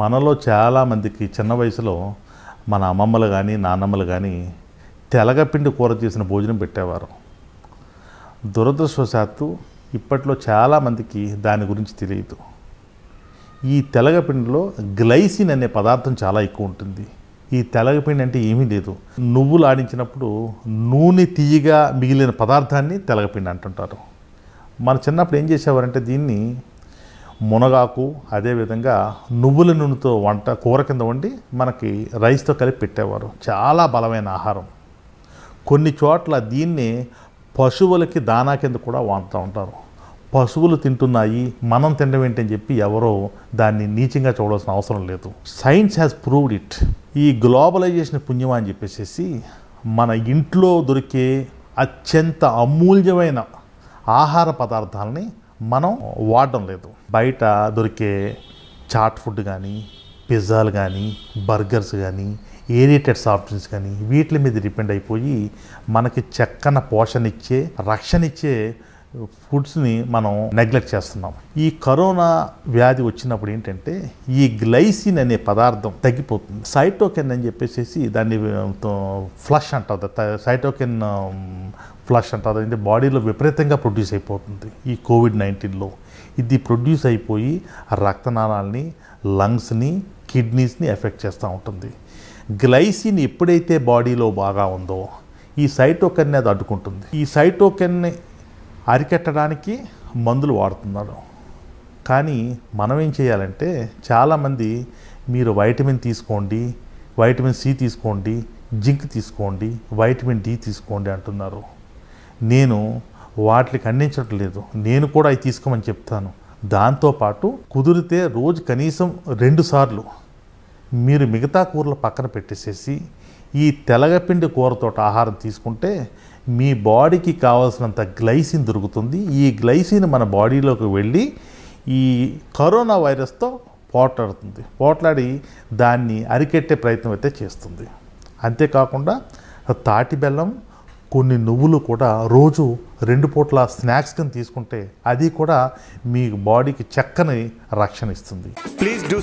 మనలో చాలామందికి చిన్న వయసులో మన అమ్మమ్మలు కానీ నాన్నమ్మలు కానీ తెలగపిండి కూర చేసిన భోజనం పెట్టేవారు దురదృష్టవశాత్తు ఇప్పట్లో చాలామందికి దాని గురించి తెలియదు ఈ తెలగపిండిలో గ్లైసిన్ అనే పదార్థం చాలా ఎక్కువ ఉంటుంది ఈ తెలగపిండి అంటే ఏమీ లేదు నువ్వులు ఆడించినప్పుడు నూనె తీయగా మిగిలిన పదార్థాన్ని తెలగపిండి అంటుంటారు మన చిన్నప్పుడు ఏం చేసేవారంటే దీన్ని మునగాకు అదేవిధంగా నువ్వుల నూనెతో వంట కూర కింద వండి మనకి రైస్తో కలిపి పెట్టేవారు చాలా బలమైన ఆహారం కొన్ని చోట్ల దీన్ని పశువులకి దానా కింద కూడా వాడుతూ ఉంటారు పశువులు తింటున్నాయి మనం తినడం ఏంటని చెప్పి ఎవరో దాన్ని నీచంగా చూడాల్సిన అవసరం లేదు సైన్స్ హ్యాస్ ప్రూవ్డ్ ఇట్ ఈ గ్లోబలైజేషన్ పుణ్యం అని చెప్పేసి మన ఇంట్లో దొరికే అత్యంత అమూల్యమైన ఆహార పదార్థాలని మనం వాడడం లేదు బయట దొరికే చాట్ ఫుడ్ కానీ పిజ్జాలు కానీ బర్గర్స్ కానీ ఏరియేటెడ్స్ ఆప్షన్స్ కానీ వీటి మీద డిపెండ్ అయిపోయి మనకి చక్కన పోషణ ఇచ్చే రక్షణ ఇచ్చే ఫుడ్స్ని మనం నెగ్లెక్ట్ చేస్తున్నాం ఈ కరోనా వ్యాధి వచ్చినప్పుడు ఏంటంటే ఈ గ్లైసిన్ అనే పదార్థం తగ్గిపోతుంది సైటోకెన్ అని చెప్పేసి దాన్ని ఫ్లష్ అంటుంది సైటోకెన్ ఫ్లష్ అంటుంది అంటే బాడీలో విపరీతంగా ప్రొడ్యూస్ అయిపోతుంది ఈ కోవిడ్ నైన్టీన్లో ఇది ప్రొడ్యూస్ అయిపోయి రక్తనాళాలని లంగ్స్ని కిడ్నీస్ని ఎఫెక్ట్ చేస్తూ ఉంటుంది గ్లైసిన్ ఎప్పుడైతే బాడీలో బాగా ఉందో ఈ సైటోకెన్ అది అడ్డుకుంటుంది ఈ సైటోకెన్ అరికట్టడానికి మందులు వాడుతున్నారు కానీ మనం ఏం చేయాలంటే చాలామంది మీరు వైటమిన్ తీసుకోండి వైటమిన్ సి తీసుకోండి జింక్ తీసుకోండి వైటమిన్ డి తీసుకోండి అంటున్నారు నేను వాటికి అందించడం లేదు నేను కూడా అవి తీసుకోమని చెప్తాను దాంతోపాటు కుదిరితే రోజు కనీసం రెండుసార్లు మీరు మిగతా కూరలు పక్కన పెట్టేసేసి ఈ తెలగపిండి కూరతో ఆహారం తీసుకుంటే మీ బాడీకి కావాల్సినంత గ్లైసిన్ దొరుకుతుంది ఈ గ్లైసిన్ మన బాడీలోకి వెళ్ళి ఈ కరోనా వైరస్తో పోట్లాడుతుంది పోట్లాడి దాన్ని అరికెట్టే ప్రయత్నం అయితే చేస్తుంది అంతేకాకుండా తాటి బెల్లం కొన్ని నువ్వులు కూడా రోజు రెండు పూట్ల స్నాక్స్ కింద తీసుకుంటే అది కూడా మీ బాడీకి చక్కని రక్షణ ఇస్తుంది ప్లీజ్ డూ